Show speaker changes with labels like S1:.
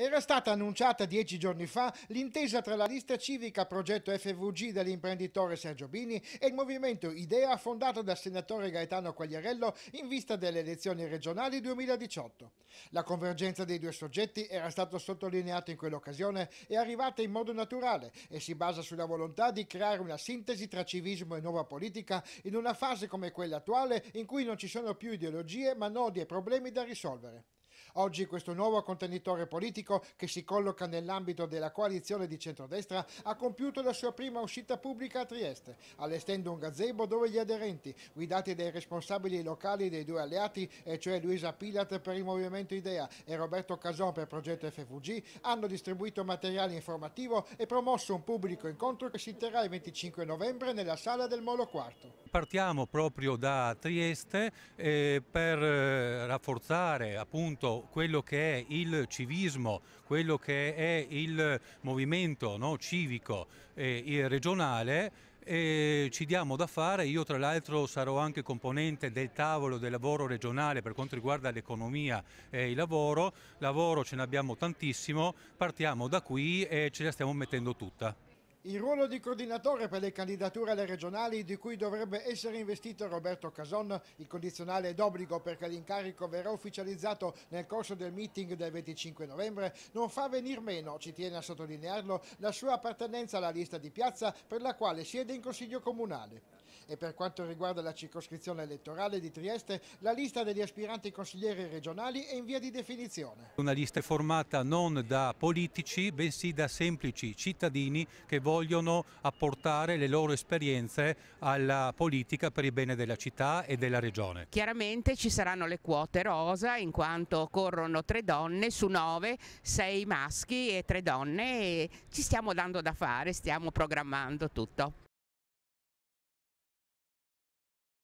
S1: Era stata annunciata dieci giorni fa l'intesa tra la lista civica Progetto FVG dell'imprenditore Sergio Bini e il movimento Idea fondato dal senatore Gaetano Quagliarello in vista delle elezioni regionali 2018. La convergenza dei due soggetti era stato sottolineato in quell'occasione è arrivata in modo naturale e si basa sulla volontà di creare una sintesi tra civismo e nuova politica in una fase come quella attuale in cui non ci sono più ideologie ma nodi e problemi da risolvere. Oggi questo nuovo contenitore politico, che si colloca nell'ambito della coalizione di centrodestra, ha compiuto la sua prima uscita pubblica a Trieste, allestendo un gazebo dove gli aderenti, guidati dai responsabili locali dei due alleati, e cioè Luisa Pilat per il Movimento Idea e Roberto Cason per Progetto FVG, hanno distribuito materiale informativo e promosso un pubblico incontro che si terrà il 25 novembre nella sala del Molo Quarto.
S2: Partiamo proprio da Trieste eh, per eh, rafforzare appunto quello che è il civismo, quello che è il movimento no, civico e eh, regionale e ci diamo da fare, io tra l'altro sarò anche componente del tavolo del lavoro regionale per quanto riguarda l'economia e il lavoro, lavoro ce ne abbiamo tantissimo, partiamo da qui e ce la stiamo mettendo tutta.
S1: Il ruolo di coordinatore per le candidature alle regionali di cui dovrebbe essere investito Roberto Cason, il condizionale è d'obbligo perché l'incarico verrà ufficializzato nel corso del meeting del 25 novembre, non fa venir meno, ci tiene a sottolinearlo, la sua appartenenza alla lista di piazza per la quale siede in Consiglio Comunale. E per quanto riguarda la circoscrizione elettorale di Trieste, la lista degli aspiranti consiglieri regionali è in via di definizione.
S2: Una lista formata non da politici, bensì da semplici cittadini che vogliono vogliono apportare le loro esperienze alla politica per il bene della città e della regione.
S3: Chiaramente ci saranno le quote rosa in quanto corrono tre donne su nove, sei maschi e tre donne e ci stiamo dando da fare, stiamo programmando tutto.